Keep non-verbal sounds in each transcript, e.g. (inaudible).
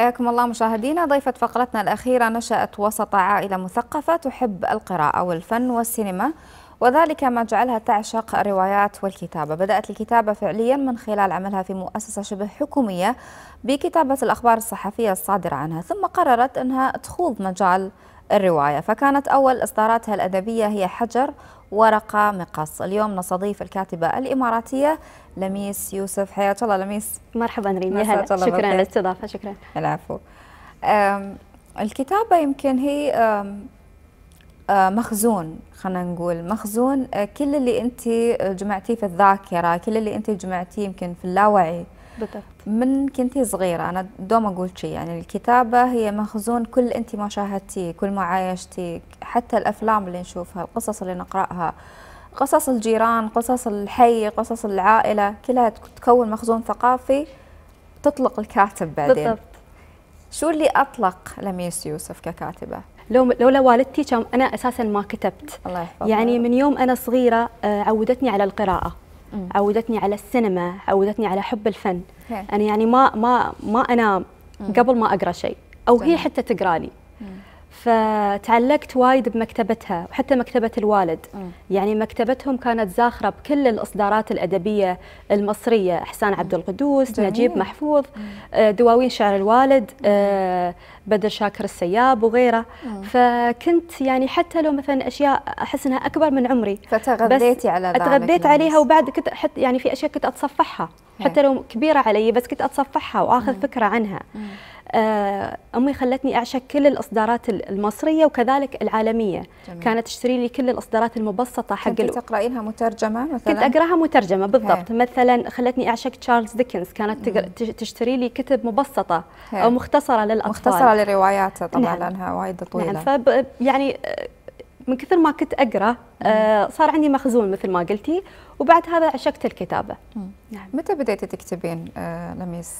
حياكم الله مشاهدينا ضيفة فقرتنا الأخيرة نشأت وسط عائلة مثقفة تحب القراءة والفن والسينما وذلك ما جعلها تعشق الروايات والكتابة بدأت الكتابة فعليا من خلال عملها في مؤسسة شبه حكومية بكتابة الأخبار الصحفية الصادرة عنها ثم قررت أنها تخوض مجال الرواية فكانت أول إصداراتها الأدبية هي حجر ورقة مقص اليوم نستضيف الكاتبة الإماراتية لميس يوسف حياة الله لميس مرحبا ريم شكرا على الاستضافة شكرا العفو الكتابة يمكن هي أه، مخزون خلينا نقول مخزون أه، كل اللي انت جمعتيه في الذاكره كل اللي انت جمعتيه يمكن في اللاوعي بالضبط من كنتي صغيره انا دوما اقول شيء يعني الكتابه هي مخزون كل انت ما شاهدتيه كل ما عايشتيه حتى الافلام اللي نشوفها القصص اللي نقراها قصص الجيران قصص الحي قصص العائله كلها تكون مخزون ثقافي تطلق الكاتب بعدين بالضبط شو اللي اطلق لميس يوسف ككاتبه لو لولا والدتي كان انا اساسا ما كتبت الله يعني من يوم انا صغيره آه، عودتني على القراءه عودتني على السينما عودتني على حب الفن هي. انا يعني ما ما ما انام قبل ما اقرا شيء او هي حتى تقرا لي فتعلقت وايد بمكتبتها وحتى مكتبة الوالد م. يعني مكتبتهم كانت زاخرة بكل الإصدارات الأدبية المصرية إحسان عبد القدوس جميل. نجيب محفوظ م. آه، دواوين شعر الوالد آه، بدر شاكر السياب وغيره م. فكنت يعني حتى لو مثلا أشياء أحس أنها أكبر من عمري فتغذيتي على ذلك أتغذيت يعني. عليها وبعد كنت حتى يعني في أشياء كنت أتصفحها حتى لو كبيرة علي بس كنت أتصفحها وآخذ فكرة عنها آه، امي خلتني اعشق كل الاصدارات المصريه وكذلك العالميه جميل. كانت تشتري لي كل الاصدارات المبسطه حق كنت تقراينها مترجمه مثلا كنت اقراها مترجمه بالضبط هي. مثلا خلتني اعشق تشارلز ديكنز كانت تشتري لي كتب مبسطه هي. او مختصره للاطفال مختصره لرواياته طبعا نعم. لانها وايد نعم. طويله نعم فب... يعني آه، من كثر ما كنت اقرا آه صار عندي مخزون مثل ما قلتي وبعد هذا عشقت الكتابه نعم متى بديتي تكتبين آه لميس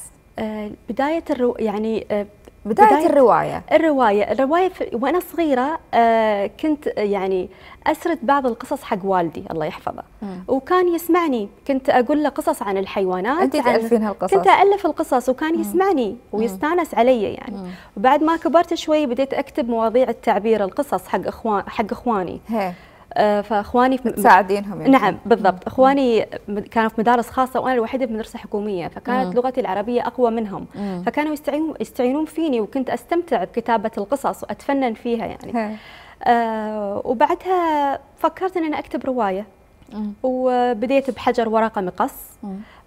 بدايه الرو يعني آه، بداية, بداية الرواية الرواية الرواية وأنا صغيرة آه، كنت آه، يعني أسرد بعض القصص حق والدي الله يحفظه مم. وكان يسمعني كنت أقول له قصص عن الحيوانات أنت تألفين هالقصص كنت ألف القصص وكان يسمعني ويستانس علي يعني مم. وبعد ما كبرت شوي بديت أكتب مواضيع التعبير القصص حق إخوان حق إخواني هي. آه، فاخواني في تساعدينهم يعني. نعم بالضبط اخواني كانوا في مدارس خاصه وانا الوحيده في مدرسه حكوميه فكانت لغتي العربيه اقوى منهم فكانوا يستعينون فيني وكنت استمتع بكتابه القصص واتفنن فيها يعني آه وبعدها فكرت ان انا اكتب روايه وبديت بحجر ورقه مقص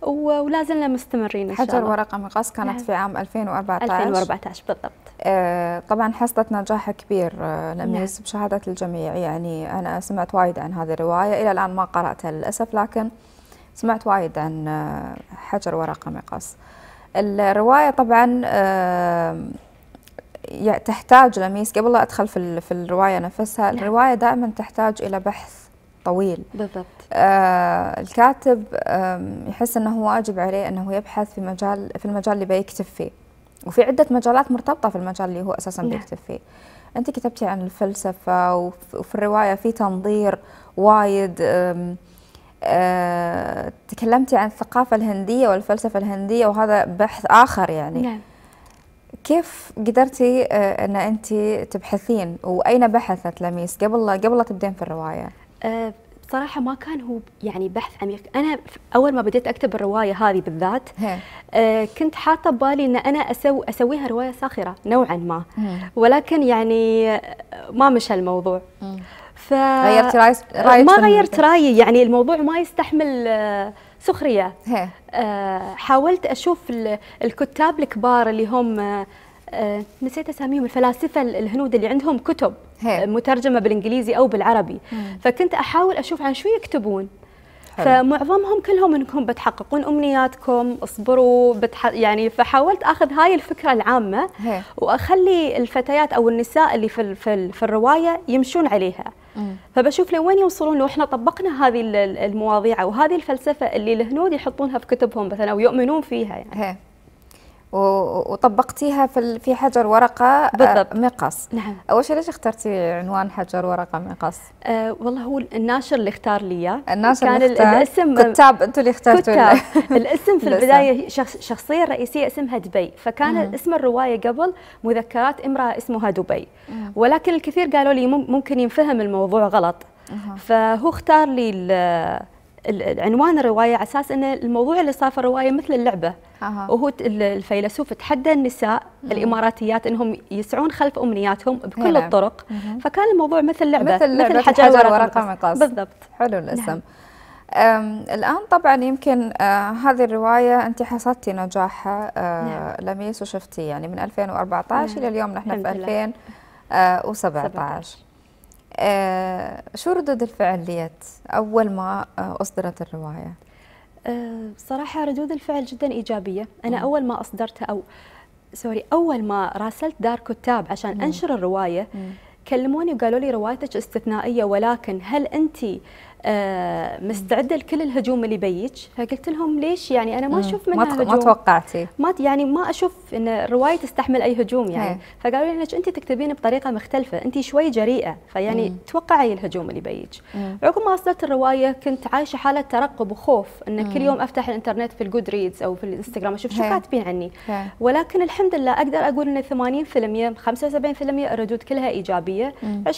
ولا زلنا مستمرين ان شاء الله حجر ورقه مقص كانت نعم. في عام 2014 2014 بالضبط آه طبعا حصلت نجاح كبير آه، لميس نعم. بشهاده نعم. الجميع يعني انا سمعت وايد عن هذه الروايه الى الان ما قراتها للاسف لكن سمعت وايد عن آه، حجر ورقه مقص الروايه طبعا آه، تحتاج لميس قبل لا ادخل في الروايه نفسها نعم. الروايه دائما تحتاج الى بحث طويل بالضبط آه الكاتب يحس انه واجب عليه انه يبحث في مجال في المجال اللي بيكتب فيه وفي عده مجالات مرتبطه في المجال اللي هو اساسا نعم. بيكتب فيه انت كتبتي عن الفلسفه وفي الروايه في تنظير وايد آه تكلمتي عن الثقافه الهنديه والفلسفه الهنديه وهذا بحث اخر يعني نعم. كيف قدرتي آه، ان انت تبحثين واين بحثت لميس قبل قبل تبدين في الروايه آه، بصراحه ما كان هو يعني بحث عميق انا اول ما بديت اكتب الروايه هذه بالذات آه، كنت حاطه ببالي ان انا أسو اسويها روايه ساخره نوعا ما ولكن يعني آه، ما مشى الموضوع ف غيرت رايك ما غيرت رايي يعني الموضوع ما يستحمل سخريه حاولت اشوف الكتاب الكبار اللي هم آه، نسيت اساميهم الفلاسفه الهنود اللي عندهم كتب هي. آه، مترجمه بالانجليزي او بالعربي مم. فكنت احاول اشوف عن شو يكتبون حلو. فمعظمهم كلهم انكم بتحققون امنياتكم اصبروا بتح... يعني فحاولت اخذ هاي الفكره العامه هي. واخلي الفتيات او النساء اللي في ال... في, ال... في الروايه يمشون عليها مم. فبشوف لوين يوصلون لو احنا طبقنا هذه المواضيع وهذه الفلسفه اللي الهنود يحطونها في كتبهم مثلا او يؤمنون فيها يعني هي. وطبقتيها في في حجر ورقه آه، بالضبط مقص نعم اول شيء ليش اخترتي عنوان حجر ورقه مقص أه والله هو الناشر اللي اختار لي الناشر كان اللي اختار الاسم كتاب انتم اللي اخترتوا (laughs) الاسم في البدايه شخص شخصيه رئيسيه اسمها دبي فكان مم. اسم الروايه قبل مذكرات امراه اسمها دبي مم. ولكن الكثير قالوا لي ممكن ينفهم الموضوع غلط مم. فهو اختار لي عنوان الروايه على اساس ان الموضوع اللي صار في الروايه مثل اللعبه أه. وهو الفيلسوف تحدى النساء مم. الاماراتيات انهم يسعون خلف امنياتهم بكل هنا. نعم. الطرق مم. فكان الموضوع مثل لعبه مثل, مثل حجر, حجر ورقه بالضبط حلو الاسم نعم. الآن طبعا يمكن آه هذه الرواية أنت حصدتي نجاحها آه نعم. لميس وشفتي يعني من 2014 نعم. إلى اليوم نحن في 2017 آه، شو ردود الفعل ديت أول ما آه، أصدرت الرواية؟ بصراحة آه، ردود الفعل جدا إيجابية أنا مم. أول ما أصدرتها أو سوري أول ما راسلت دار كتاب عشان م. أنشر الرواية مم. كلموني وقالوا لي روايتك استثنائية ولكن هل أنت آه، مستعده لكل الهجوم اللي بيج فقلت لهم ليش يعني انا ما اشوف منها ما هجوم ما توقعتي ما يعني ما اشوف ان الروايه تستحمل اي هجوم يعني فقالوا لي انك انت تكتبين بطريقه مختلفه انت شوي جريئه فيعني مم. توقعي الهجوم اللي بيج عقب ما اصدرت الروايه كنت عايشه حاله ترقب وخوف ان كل يوم افتح الانترنت في الجود ريدز او في الانستغرام اشوف شو كاتبين عني هي. ولكن الحمد لله اقدر اقول ان 80% 75% الردود كلها ايجابيه مم. 20%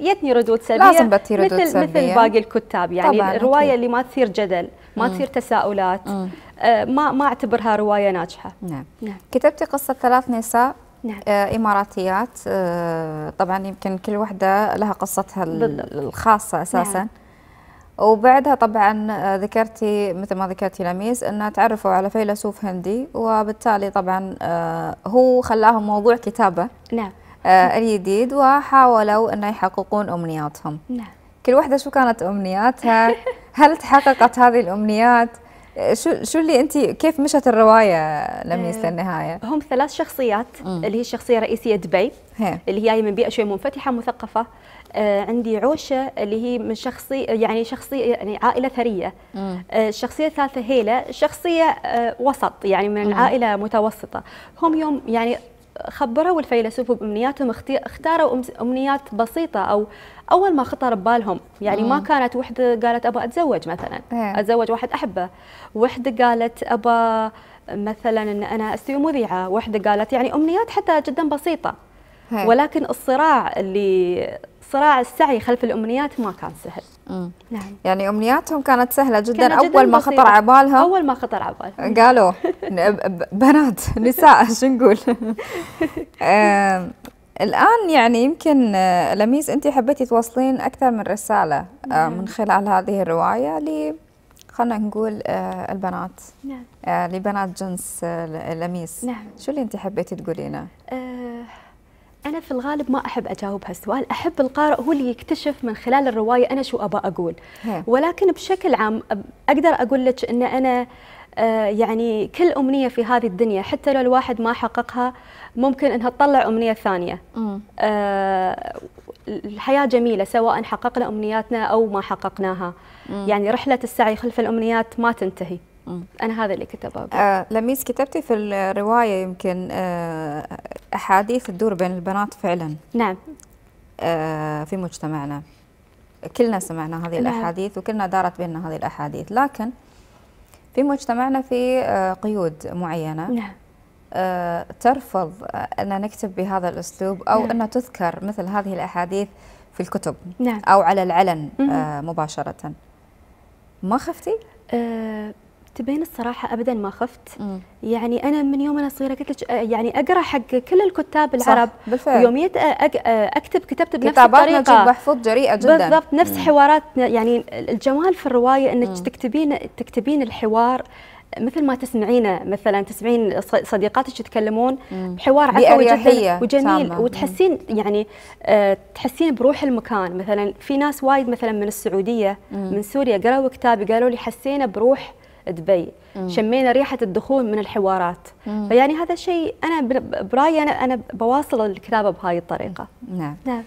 يتني ردود سلبيه لازم بتي ردود مثل سلبيه مثل باقي الكتاب يعني طبعاً الروايه أكيد. اللي ما تثير جدل ما مم. تثير تساؤلات مم. آه ما ما اعتبرها روايه ناجحه نعم, نعم. كتبتي قصه ثلاث نساء نعم. آه إماراتيات آه طبعا يمكن كل واحدة لها قصتها بالضبط. الخاصة نعم. أساسا نعم. وبعدها طبعا آه، ذكرتي مثل ما ذكرتي لميس أن تعرفوا على فيلسوف هندي وبالتالي طبعا آه، هو خلاهم موضوع كتابة نعم. آه، الجديد وحاولوا أن يحققون أمنياتهم نعم كل واحدة شو كانت أمنياتها هل تحققت هذه الأمنيات شو شو اللي انت كيف مشت الروايه لميس للنهايه؟ آه، هم ثلاث شخصيات اللي هي الشخصيه الرئيسيه دبي هي. اللي هي من بيئه شوي منفتحه مثقفه آه عندي عوشه اللي هي من شخصي يعني شخصيه يعني عائله ثريه آه الشخصيه الثالثه هيله شخصيه آه وسط يعني من م. عائله متوسطه هم يوم يعني خبروا الفيلسوف بامنياتهم اختاروا امنيات بسيطه او اول ما خطر ببالهم يعني مم. ما كانت وحده قالت ابى اتزوج مثلا هي. إيه. اتزوج واحد احبه وحده قالت ابى مثلا ان انا استوي مذيعه وحده قالت يعني امنيات حتى جدا بسيطه هي. إيه. ولكن الصراع اللي صراع السعي خلف الامنيات ما كان سهل نعم يعني امنياتهم كانت سهله جدا كانت اول جداً ما بسيطة. خطر على بالها اول ما خطر على بالها قالوا (laughs) بنات نساء (laughs) شو نقول الان يعني يمكن آه، لميس انت حبيتي توصلين اكثر من رساله آه، نعم. من خلال هذه الروايه ل خلينا نقول آه البنات نعم آه لبنات جنس آه، لميس نعم شو اللي انت حبيتي تقولينه؟ آه أنا في الغالب ما أحب أجاوب هالسؤال أحب القارئ هو اللي يكتشف من خلال الرواية أنا شو أبا أقول هي. ولكن بشكل عام أقدر أقول لك أن أنا آه، يعني كل أمنية في هذه الدنيا حتى لو الواحد ما حققها ممكن أنها تطلع أمنية ثانية آه، الحياة جميلة سواء حققنا أمنياتنا أو ما حققناها يعني رحلة السعي خلف الأمنيات ما تنتهي آه. انا هذا اللي كتبه آه لميس كتبتي في الروايه يمكن آه احاديث تدور بين البنات فعلا نعم آه في مجتمعنا كلنا سمعنا هذه نعم. الاحاديث وكلنا دارت بيننا هذه الاحاديث لكن في مجتمعنا في آه قيود معينه نعم آه ترفض آه، ان نكتب بهذا الاسلوب او نعم. ان تذكر مثل هذه الاحاديث في الكتب نعم. او على العلن آه مباشره ما خفتي؟ آه تبين الصراحة أبدا ما خفت مم. يعني أنا من يوم أنا صغيرة قلت لك آه، يعني أقرأ حق كل الكتاب العرب صح بالفعل ويومية آه، آه، أكتب كتبت بنفس الطريقة نجيب محفوظ جريئة جدا بالضبط نفس مم. حوارات يعني الجمال في الرواية أنك تكتبين تكتبين الحوار مثل ما تسمعينه مثلا تسمعين صديقاتك يتكلمون بحوار عفوي جدا وجميل سامة. وتحسين يعني تحسين بروح المكان مثلا في ناس وايد مثلا من السعوديه مم. من سوريا قرأوا كتابي قالوا لي حسينا بروح دبي مم. شمينا ريحه الدخول من الحوارات مم. فيعني هذا الشيء انا برايي انا انا بواصل الكتابه بهاي الطريقه نعم نعم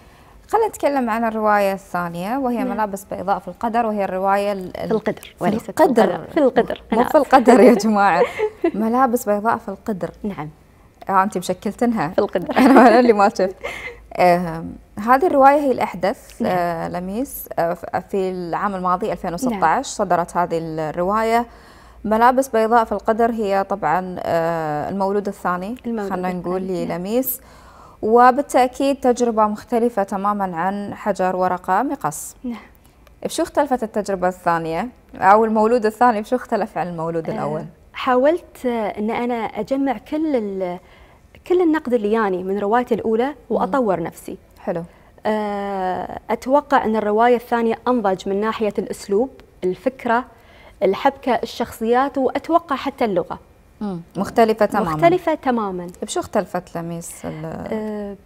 خلينا نتكلم عن الرواية الثانية وهي نعم. ملابس بيضاء في القدر وهي الرواية في القدر وليست في القدر في القدر مو في القدر نعم. يا (laughs) جماعة ملابس بيضاء في القدر نعم آه، أنت مشكلتنها في القدر (laughs) أنا اللي ما شفت آه هذه الرواية هي الأحدث آه، نعم. آه لميس آه في العام الماضي 2016 نعم. صدرت هذه الرواية ملابس بيضاء في القدر هي طبعا آه، المولود الثاني خلينا نقول إيه. للميس وبالتأكيد تجربة مختلفة تماما عن حجر ورقة مقص نعم بشو اختلفت التجربة الثانية أو المولود الثاني بشو اختلف عن المولود آه، الأول؟ حاولت آه، أن أنا أجمع كل كل النقد اللي ياني من روايتي الأولى وأطور نفسي حلو أتوقع أن الرواية الثانية أنضج من ناحية الأسلوب الفكرة الحبكه الشخصيات واتوقع حتى اللغه مختلفه تماما مختلفه تماما بشو اختلفت لميس آه،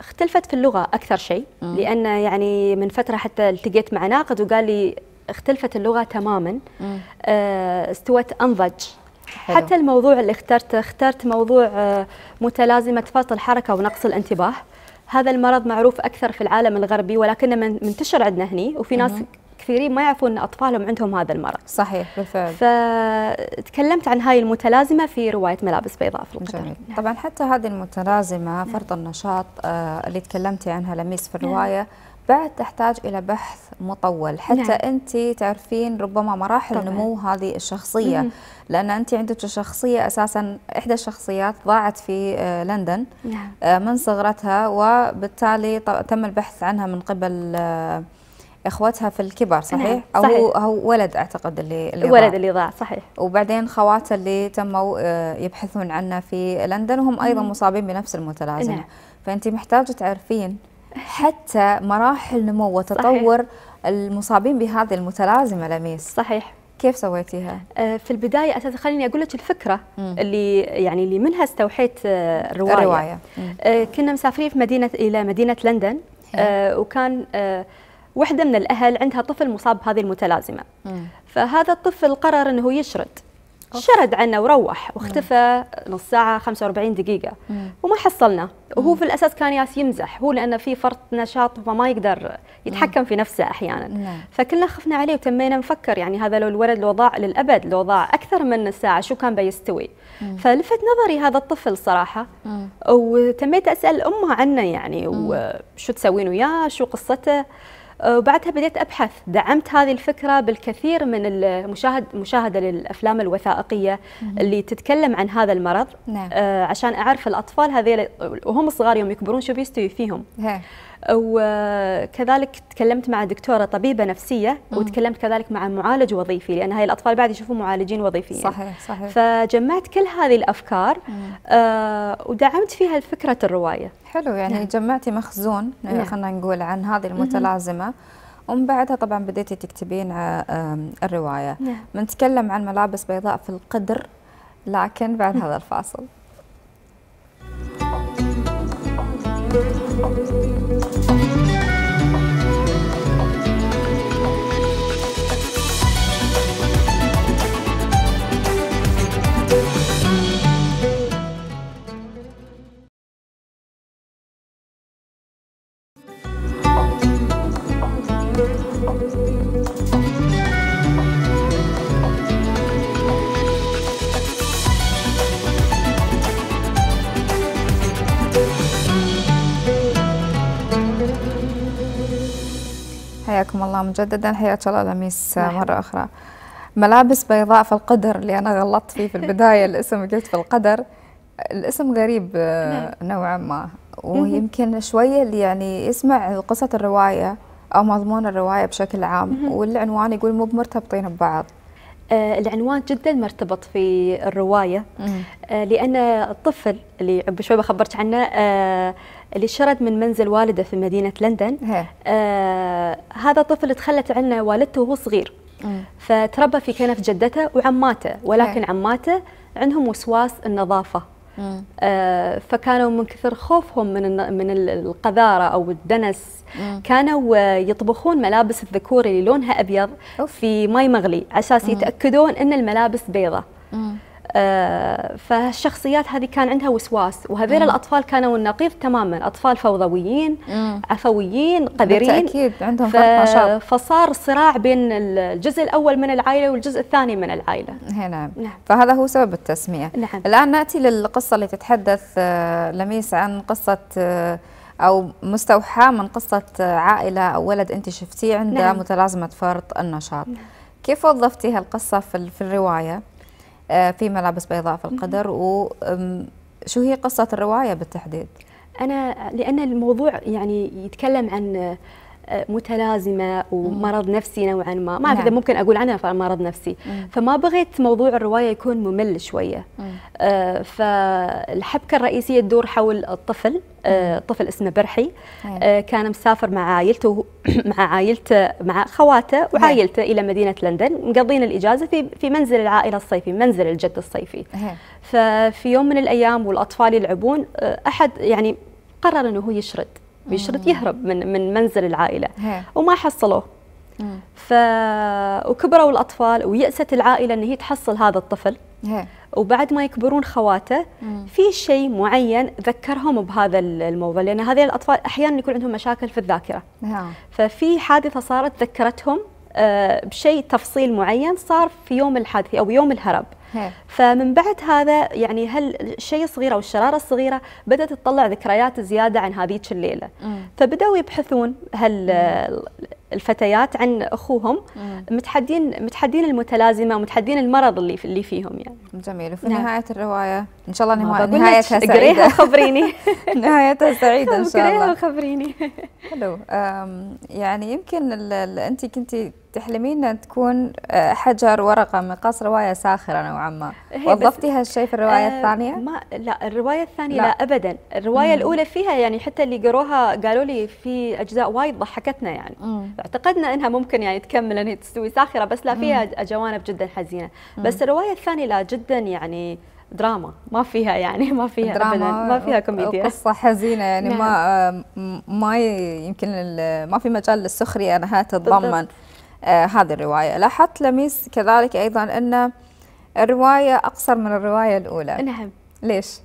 اختلفت في اللغه اكثر شيء لان يعني من فتره حتى التقيت مع ناقد وقال لي اختلفت اللغه تماما آه، استوت انضج حلو. حتى الموضوع اللي اخترته اخترت موضوع آه، متلازمه فرط الحركه ونقص الانتباه هذا المرض معروف اكثر في العالم الغربي ولكنه منتشر عندنا هني وفي ناس كثيرين ما يعرفون ان اطفالهم عندهم هذا المرض. صحيح بالفعل. فتكلمت عن هاي المتلازمه في روايه ملابس بيضاء في القدر. جميل. نعم. طبعا حتى هذه المتلازمه نعم. فرط النشاط آه اللي تكلمتي عنها لميس في نعم. الروايه نعم. بعد تحتاج إلى بحث مطول حتى نعم. أنت تعرفين ربما مراحل طبعًا. نمو هذه الشخصية مم. لأن أنت عندك شخصية أساسا إحدى الشخصيات ضاعت في آه، لندن نعم. آه، من صغرتها وبالتالي تم البحث عنها من قبل آه، اخواتها في الكبر نعم، صحيح؟ نعم. او هو ولد اعتقد اللي, اللي ولد اللي ضاع صحيح وبعدين خواته اللي تموا آه، يبحثون عنه في لندن وهم ايضا مصابين بنفس المتلازمه نعم. فانت محتاجه تعرفين حتى مراحل نمو وتطور صحيح. المصابين بهذه المتلازمه لميس صحيح كيف سويتيها؟ آه، في البداية أساسا خليني أقول لك الفكرة مم. اللي يعني اللي منها استوحيت آه، الرواية, الرواية. كنا مسافرين في مدينة إلى مدينة لندن مم. وكان وحده من الاهل عندها طفل مصاب بهذه المتلازمه مم. فهذا الطفل قرر انه يشرد أوف. شرد عنا وروح واختفى مم. نص ساعة 45 دقيقة مم. وما حصلناه وهو في الأساس كان ياس يمزح هو لأنه في فرط نشاط فما يقدر يتحكم مم. في نفسه أحيانا مم. نعم. فكلنا خفنا عليه وتمينا نفكر يعني هذا لو الولد لو ضاع للأبد لو ضاع أكثر من الساعة شو كان بيستوي مم. فلفت نظري هذا الطفل صراحة مم. وتميت أسأل أمه عنه يعني مم. وشو تسوين وياه شو قصته أه، وبعدها بديت أبحث دعمت هذه الفكرة بالكثير من المشاهد مشاهدة للأفلام الوثائقية اللي تتكلم عن هذا المرض نعم. أه، عشان أعرف الأطفال هذيل وهم صغار يوم يكبرون شو بيستوي فيهم هي. وكذلك آه، تكلمت مع دكتوره طبيبه نفسيه مم. وتكلمت كذلك مع معالج وظيفي لان هاي الاطفال بعد يشوفون معالجين وظيفيين صحيح صحيح فجمعت كل هذه الافكار آه ودعمت فيها فكره الروايه حلو يعني نعم. جمعتي مخزون يعني نعم. خلينا نقول عن هذه المتلازمه ومن بعدها طبعا بديتي تكتبين آه، الروايه نعم. بنتكلم عن ملابس بيضاء في القدر لكن بعد هذا الفاصل مجددا حياك الله لميس نعم. مره اخرى ملابس بيضاء في القدر اللي انا غلطت فيه في البدايه (laughs) الاسم قلت في القدر الاسم غريب آه، نعم. نوعا ما ويمكن شويه اللي يعني يسمع قصه الروايه او مضمون الروايه بشكل عام والعنوان يقول مو بمرتبطين ببعض آه العنوان جدا مرتبط في الروايه آه لان الطفل اللي شوي بخبرت عنه آه اللي شرد من منزل والده في مدينه لندن آه هذا طفل تخلت عنه والدته وهو صغير فتربى في كنف جدته وعماته ولكن هي. عماته عندهم وسواس النظافه آه فكانوا من كثر خوفهم من من القذاره او الدنس مم. كانوا آه، يطبخون ملابس الذكور اللي لونها ابيض أوف. في ماي مغلي على اساس يتاكدون ان الملابس بيضه مم. فالشخصيات هذه كان عندها وسواس وهذول الاطفال كانوا النقيض تماما اطفال فوضويين مم. عفويين قذرين بالتاكيد عندهم ف... نشاط فصار صراع بين الجزء الاول من العائله والجزء الثاني من العائله نعم. نعم فهذا هو سبب التسميه نعم. الان ناتي للقصه اللي تتحدث آه، لميس عن قصه آه، او مستوحاه من قصه آه، عائله او ولد انت شفتيه عنده نعم. متلازمه فرط النشاط نعم. كيف وظفتي هالقصه في الروايه آه، في ملابس بيضاء في القدر وشو هي قصة الرواية بالتحديد؟ أنا لأن الموضوع يعني يتكلم عن متلازمه ومرض نفسي نوعا ما ما اعرف نعم. ممكن اقول عنها مرض نفسي مم. فما بغيت موضوع الروايه يكون ممل شويه آه، فالحبكه الرئيسيه تدور حول الطفل آه، طفل اسمه برحي آه، كان مسافر مع عائلته (clears throat) مع عائلته مع خواته نعم. وعائلته الى مدينه لندن مقضين الاجازه في في منزل العائله الصيفي منزل الجد الصيفي ففي يوم من الايام والاطفال يلعبون احد يعني قرر انه هو يشرد بيشرط يهرب من من منزل العائله وما حصلوه ف وكبروا الاطفال ويأست العائله ان هي تحصل هذا الطفل وبعد ما يكبرون خواته في شيء معين ذكرهم بهذا الموضوع لان هذول الاطفال احيانا يكون عندهم مشاكل في الذاكره نعم. ففي حادثه صارت ذكرتهم آه، بشيء تفصيل معين صار في يوم الحادثه او يوم الهرب فمن بعد هذا يعني هل الشيء الصغير او الشراره الصغيره بدات تطلع ذكريات زياده عن هذيك الليله فبداوا يبحثون هل الفتيات عن اخوهم متحدين متحدين المتلازمه ومتحدين المرض اللي اللي فيهم يعني جميل وفي نعم. نهايه الروايه ان شاء الله نهايه نهايتها (laughs) سعيده اقريها وخبريني (laughs) نهايتها سعيده ان شاء الله اقريها وخبريني حلو يعني يمكن انت كنت تحلمين ان تكون أه، حجر ورقه مقص روايه ساخره نوعا ما وظفتي هالشيء في الروايه آه الثانيه ما لا الروايه الثانيه لا, لا ابدا الروايه مم. الاولى فيها يعني حتى اللي قروها قالوا لي في اجزاء وايد ضحكتنا يعني مم. اعتقدنا انها ممكن يعني تكمل ان تستوي ساخره بس لا فيها جوانب جدا حزينه بس الروايه الثانيه لا جدا يعني دراما ما فيها يعني ما فيها دراما ما فيها كوميديا قصة حزينة يعني نعم. ما ما يمكن ما في مجال للسخرية انها تتضمن آه هذه الرواية لاحظت لميس كذلك ايضا ان الرواية اقصر من الرواية الاولى نعم ليش؟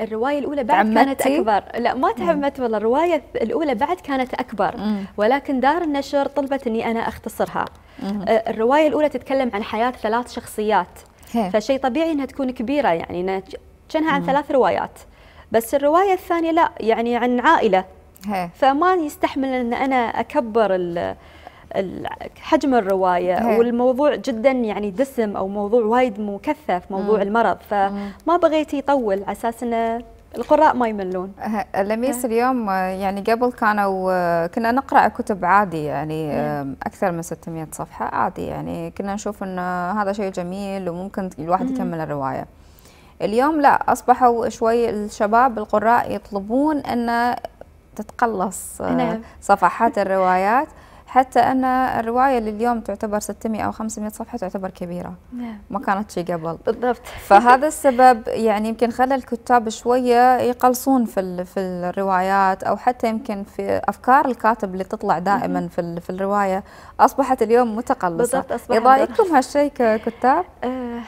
الروايه الاولى بعد كانت اكبر لا ما تعمدت والله الروايه الاولى بعد كانت اكبر مم. ولكن دار النشر طلبت اني انا اختصرها مم. الروايه الاولى تتكلم عن حياه ثلاث شخصيات هي. فشيء طبيعي انها تكون كبيره يعني كانها عن ثلاث روايات بس الروايه الثانيه لا يعني عن عائله هي. فما يستحمل ان انا اكبر حجم الروايه هي. إيه. والموضوع جدا يعني دسم او موضوع وايد مكثف موضوع مم. المرض فما بغيت يطول على اساس انه القراء ما يملون أه، لميس إيه. اليوم آه، يعني قبل كانوا آه، كنا نقرا كتب عادي يعني إيه. اكثر من 600 صفحه عادي يعني كنا نشوف ان هذا شيء جميل وممكن الواحد يكمل الروايه اليوم لا اصبحوا شوي الشباب القراء يطلبون ان تتقلص نعم. صفحات الروايات حتى أن الرواية اللي اليوم تعتبر 600 أو 500 صفحة تعتبر كبيرة نعم. ما كانت شيء قبل بالضبط (laughs) فهذا السبب يعني يمكن خلى الكتاب شوية يقلصون في في الروايات أو حتى يمكن في أفكار الكاتب اللي تطلع دائما في في الرواية أصبحت اليوم متقلصة بالضبط أصبحت يضايقكم هالشيء ككتاب؟ أه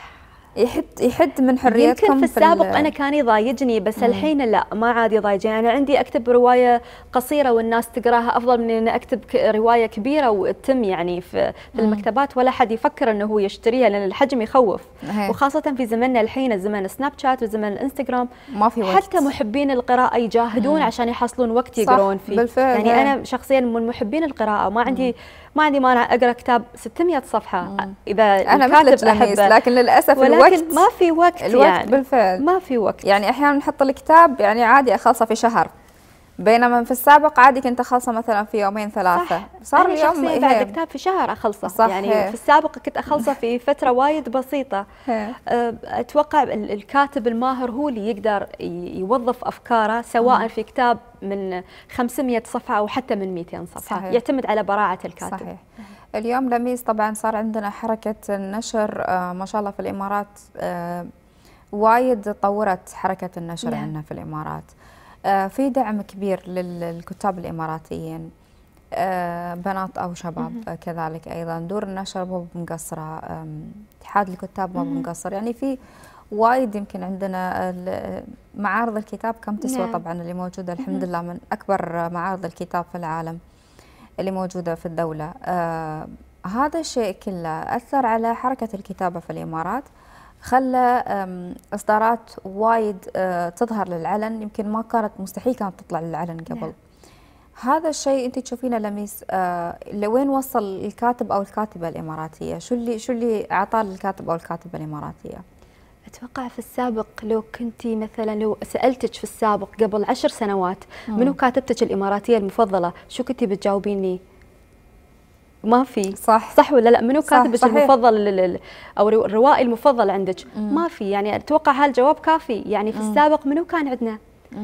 يحد يحد من حريتكم يمكن في السابق انا كان يضايقني بس مم. الحين لا ما عاد يضايقني انا عندي اكتب روايه قصيره والناس تقراها افضل من اني اكتب روايه كبيره وتتم يعني في, في المكتبات ولا حد يفكر انه هو يشتريها لان الحجم يخوف هي. وخاصه في زمننا الحين زمن سناب شات وزمن الانستغرام ما في وقت. حتى محبين القراءه يجاهدون مم. عشان يحصلون وقت يقرون فيه بالفعل يعني هي. انا شخصيا من محبين القراءه ما عندي مم. ما عندي مانع اقرا كتاب 600 صفحه اذا انا مثلك لميس لكن للاسف ولكن الوقت ما في وقت الوقت يعني بالفعل ما في وقت يعني احيانا نحط الكتاب يعني عادي اخلصه في شهر بينما في السابق عادي كنت اخلصه مثلا في يومين ثلاثه صح. صار اليوم شخصيا إيه. بعد كتاب في شهر اخلصه صح يعني هي. في السابق كنت اخلصه في فتره وايد بسيطه (laughs) هي. إيه. أه، اتوقع الكاتب الماهر هو اللي يقدر يوظف افكاره سواء م. في كتاب من 500 صفحه او حتى من 200 صفحه صحيح. يعتمد على براعه الكاتب صحيح. اليوم لميس طبعا صار عندنا حركه النشر أه، ما شاء الله في الامارات أه، وايد طورت حركه النشر نعم. عندنا في الامارات آه، في دعم كبير للكتاب الإماراتيين آه، بنات أو شباب مم. آه، كذلك أيضا دور النشر مو بمقصرة اتحاد الكتاب مو بمقصر يعني في وايد يمكن عندنا معارض الكتاب كم تسوى نعم. طبعا اللي موجودة الحمد لله من أكبر معارض الكتاب في العالم اللي موجودة في الدولة آه هذا الشيء كله أثر على حركة الكتابة في الإمارات خلى اصدارات وايد آه، تظهر للعلن يمكن ما كانت مستحيل كانت تطلع للعلن قبل نعم. هذا الشيء انت تشوفينه لميس آه، لوين وصل الكاتب او الكاتبه الاماراتيه شو اللي شو اللي اعطاه الكاتب او الكاتبه الاماراتيه اتوقع في السابق لو كنتي مثلا لو سالتك في السابق قبل عشر سنوات منو كاتبتك الاماراتيه المفضله شو كنتي بتجاوبيني ما في صح صح ولا لا منو كاتبك المفضل او الروائي المفضل عندك ما في يعني اتوقع هالجواب كافي يعني في السابق منو كان عندنا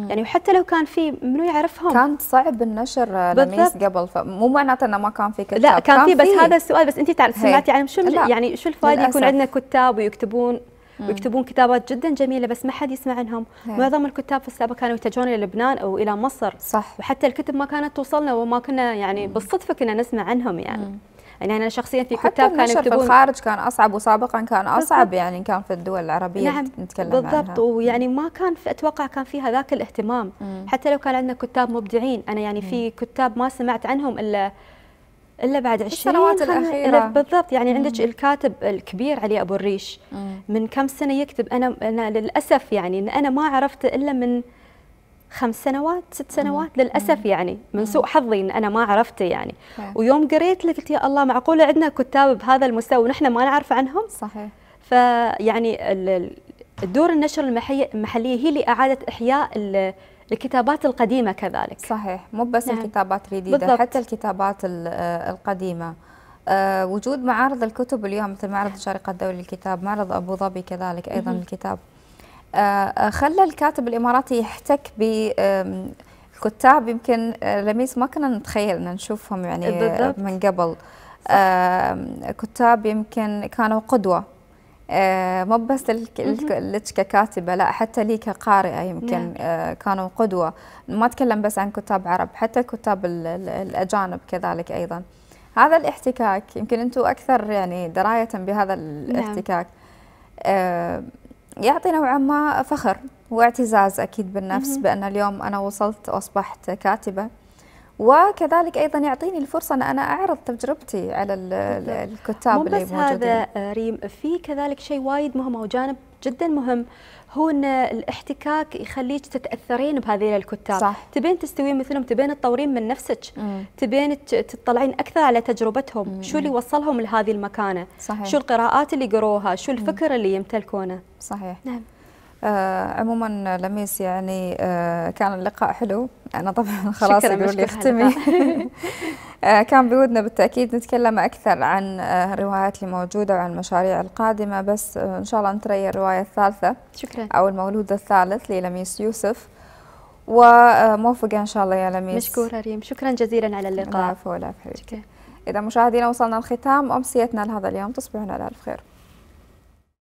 يعني وحتى لو كان في منو يعرفهم كان صعب النشر لميس آه، قبل فمو معناته انه ما كان في كتاب لا كان, كان في بس هذا السؤال بس انت سمعتي يعني شو يعني شو الفائده يكون عندنا كتاب ويكتبون ويكتبون كتابات جدا جميله بس ما حد يسمع عنهم نعم. معظم الكتاب في السابق كانوا يتجهون الى لبنان او الى مصر صح وحتى الكتب ما كانت توصلنا وما كنا يعني مم. بالصدفه كنا نسمع عنهم يعني مم. يعني انا شخصيا في كتاب كانوا يكتبون في الخارج كان اصعب وسابقا كان اصعب يعني كان في الدول العربيه نعم نتكلم بالضبط عنها. ويعني ما كان في اتوقع كان في هذاك الاهتمام مم. حتى لو كان عندنا كتاب مبدعين انا يعني مم. في كتاب ما سمعت عنهم الا الا بعد 20 السنوات الاخيره بالضبط يعني مم. عندك الكاتب الكبير علي ابو الريش مم. من كم سنه يكتب انا انا للاسف يعني ان انا ما عرفته الا من خمس سنوات ست سنوات مم. للاسف مم. يعني من سوء حظي ان انا ما عرفته يعني مم. ويوم قريت له قلت يا الله معقوله عندنا كتاب بهذا المستوى ونحن ما نعرف عنهم صحيح فيعني الدور النشر المحليه هي اللي اعادت احياء الكتابات القديمة كذلك صحيح مو بس نعم. الكتابات الجديدة بالضبط. حتى الكتابات القديمة أه وجود معارض الكتب اليوم مثل معرض الشارقة الدولي للكتاب معرض أبو ظبي كذلك أيضا مم. الكتاب آه،, أه خلى الكاتب الإماراتي يحتك ب كتاب يمكن آه، لميس ما كنا نتخيل ان نشوفهم يعني آه، بالضبط. من قبل كتاب يمكن كانوا قدوه آه، مو بس لك ككاتبة لا حتى لي كقارئة يمكن نعم. آه كانوا قدوة ما أتكلم بس عن كتاب عرب حتى كتاب الأجانب كذلك أيضا هذا الاحتكاك يمكن أنتم أكثر يعني دراية بهذا نعم. الاحتكاك آه يعطي نوعا ما فخر واعتزاز أكيد بالنفس بأن اليوم أنا وصلت وأصبحت كاتبة وكذلك ايضا يعطيني الفرصه ان انا اعرض تجربتي على الكتاب مو اللي بس موجودين. هذا آه، ريم في كذلك شيء وايد مهم او جانب جدا مهم هو ان الاحتكاك يخليك تتاثرين بهذيل الكتاب صح. تبين تستوين مثلهم تبين تطورين من نفسك مم. تبين تطلعين اكثر على تجربتهم مم. شو اللي وصلهم لهذه المكانه صحيح. شو القراءات اللي قروها شو الفكر مم. اللي يمتلكونه صحيح نعم آه عموما لميس يعني آه كان اللقاء حلو انا طبعا (laughs) خلاص اقول لي اختمي (laughs) آه كان بودنا بالتاكيد نتكلم اكثر عن آه الروايات اللي موجوده وعن المشاريع القادمه بس آه ان شاء الله نتري الروايه الثالثه شكرا او المولود الثالث للميس يوسف وموفقه ان شاء الله يا لميس مشكوره ريم شكرا جزيلا على اللقاء العفو لا اذا مشاهدينا وصلنا الختام امسيتنا لهذا اليوم تصبحون على الف خير